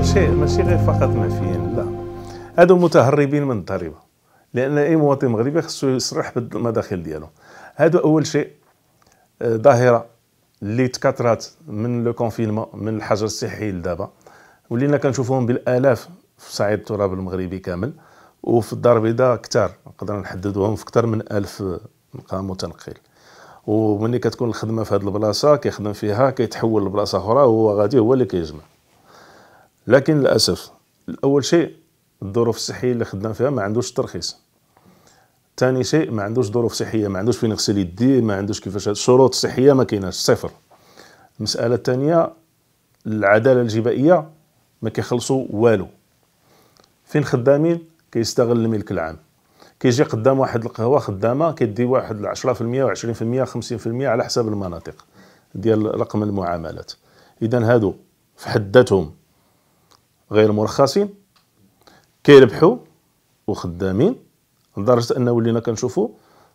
أول شيء ماشي غير فقط مافيين لا هادو متهربين من الضريبة لأن أي مواطن مغربي خصو يصرح بالمداخل ديالو هادو أول شيء آه، ظاهرة اللي تكاثرات من لو كونفينمون من الحجر الصحي لدابا ولينا كنشوفوهم بالالاف في صعيد التراب المغربي كامل وفي الدار البيضاء كثار نقدر نحددوهم في اكثر من ألف مقام متنقل وملي كتكون الخدمه في هذه البلاصه كيخدم فيها كيتحول لبلاصه اخرى وهو غادي هو اللي كيجمع لكن للاسف اول شيء الظروف الصحيه اللي خدام فيها ما عندوش ترخيص ثاني شيء ما عندوش ظروف صحيه ما عندوش فين يغسل يديه ما عندوش كيفاش الشروط الصحيه ما كايناش صفر المساله الثانيه العداله الجبائيه ما كيخلصوا والو فين خدامين كيستغل الملك العام كيجي قدام واحد القهوه خدامه كيدي واحد 10% و20% 50% على حساب المناطق ديال رقم المعاملات اذا هادو في حد ذاتهم غير مرخصين كيربحوا وخدامين لدرجه ان ولينا كنشوفوا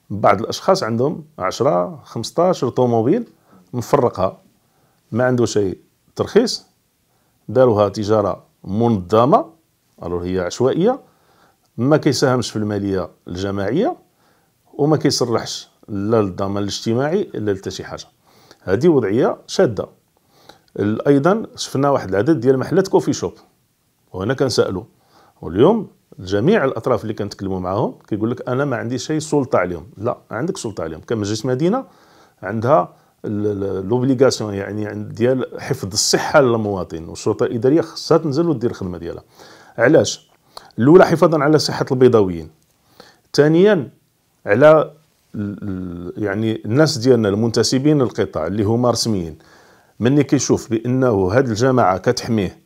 بعض الاشخاص عندهم 10 15 طوموبيل مفرقها ما عنده شيء ترخيص داروها تجاره منظمه الو هي عشوائيه ما كيساهمش في الماليه الجماعيه وما كيصرحش لا للضمان الاجتماعي لا لتا شي حاجه هذه وضعيه شاده ايضا شفنا واحد العدد ديال محلات كوفي شوب وهنا كنسالوا واليوم جميع الاطراف اللي كنتكلموا معاهم كيقول لك انا ما عندي شي سلطه عليهم لا عندك سلطه عليهم كمجلس مدينه عندها لوبليغاسيون يعني ديال حفظ الصحه للمواطن والشرطه الاداريه خاصها تنزل ودير الخدمه ديالها علاش الاولى حفاظا على صحه البيضاويين ثانيا على يعني الناس ديالنا المنتسبين للقطاع اللي هما رسميين مني كيشوف بانه هذه الجماعه كتحميه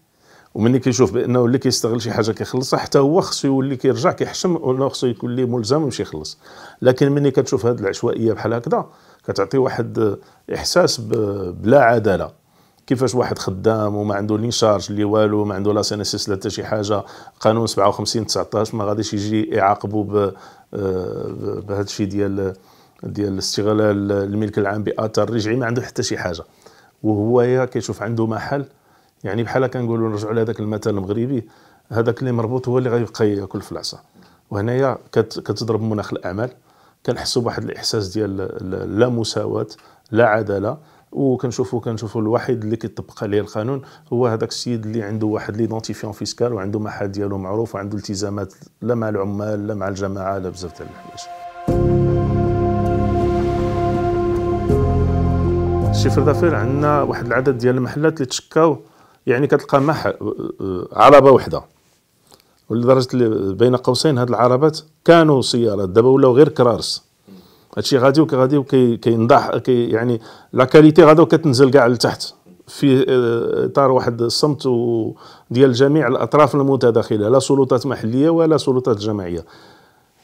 ومني كيشوف بانه اللي كيستغل شي حاجه كيخلصها حتى هو خصو يولي كيرجع كيحشم ولا خصو يكون ليه ملزم ويمشي يخلص لكن ملي كتشوف هذه العشوائيه بحال هكذا كتعطي واحد احساس بلا عداله كيفاش واحد خدام وما عنده لين شارج اللي والو ما عنده لا سينيسيس لا حتى شي حاجه قانون 57 19 ما غاديش يجي يعاقبه ب آه، بهذا الشيء ديال ديال استغلال الملك العام باثر رجعي ما عنده حتى شي حاجه وهو كيشوف عنده محل يعني بحال كنقولوا نرجعوا لهذاك المثل المغربي هذاك اللي مربوط هو اللي غيبقى ياكل في العصا وهنايا كتضرب مناخ الاعمال كنحسوا بواحد الاحساس ديال لا مساواه لا عداله وكنشوفوا كنشوفوا الوحيد اللي كيطبق عليه القانون هو هذاك السيد اللي عنده واحد ليدونتيفيون فيسكال وعنده محل ديالو معروف وعنده التزامات لا مع العمال لا مع الجماعه لا بزاف ديال الحوايج شي فردافير عندنا واحد العدد ديال المحلات اللي تشكاو يعني كتلقى مح عربه وحده ولدرجه بين قوسين هاد العربات كانوا سيارات دابا ولاو غير كرارس هادشي غادي وغادي وكينضح كي يعني لا كاليتي غادا وكتنزل كاع لتحت في اطار واحد الصمت ديال جميع الاطراف المتداخله لا سلطات محليه ولا سلطات جماعيه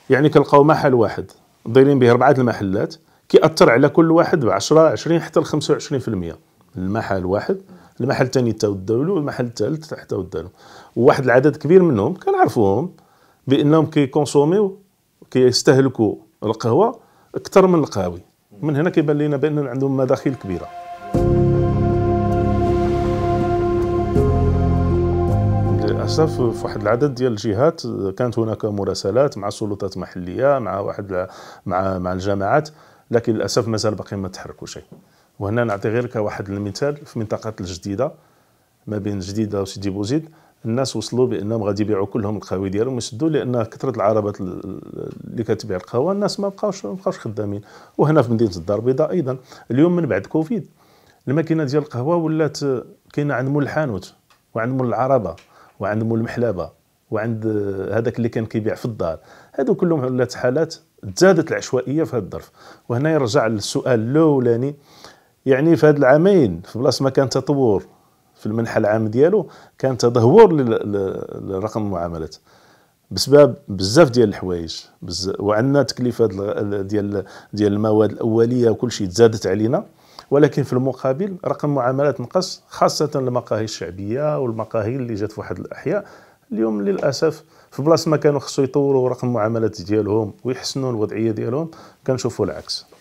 يعني كنلقاو محل واحد دايرين به اربعه المحلات كيأثر على كل واحد ب 10 20 حتى ل 25% المحل واحد المحل الثاني تودوا له المحل الثالث تودوا له وواحد العدد كبير منهم كنعرفوهم بانهم كيكونسوميو كيستهلكوا القهوه اكثر من القهاوي من هنا كيبان لنا بان عندهم مداخيل كبيره للاسف في واحد العدد ديال الجهات كانت هناك مراسلات مع سلطات محليه مع واحد مع مع الجماعات لكن للاسف مازال باقي ما تحركوا شيء وهنا نعطي غير كواحد المثال في منطقة الجديدة ما بين جديدة وسيدي بوزيد الناس وصلوا بانهم غادي يبيعوا كلهم القهوه ديالهم ويسدوا لان كثره العربات اللي كتبيع القهوه الناس ما بقاوش ما بقاوش خدامين وهنا في مدينه الدار البيضاء ايضا اليوم من بعد كوفيد الماكينه ديال القهوه ولات كاينه عند مول الحانوت وعند مول العربه وعند مول المحلبه وعند هذاك اللي كان كيبيع في الدار هادو كلهم ولات حالات زادت العشوائيه في هذا الظرف وهنا يرجع للسؤال الاولاني يعني في هاد العامين في بلاصه ما كان تطور في المنحى العام ديالو كان تدهور للرقم المعاملات بسبب بزاف ديال الحوايج وعندنا تكلفه ديال ديال المواد الاوليه وكل شيء تزادت علينا ولكن في المقابل رقم المعاملات نقص خاصه المقاهي الشعبيه والمقاهي اللي جات في واحد الاحياء اليوم للاسف في بلاصه ما كانوا خصو يطوروا رقم المعاملات ديالهم ويحسنوا الوضعيه ديالهم كنشوفوا العكس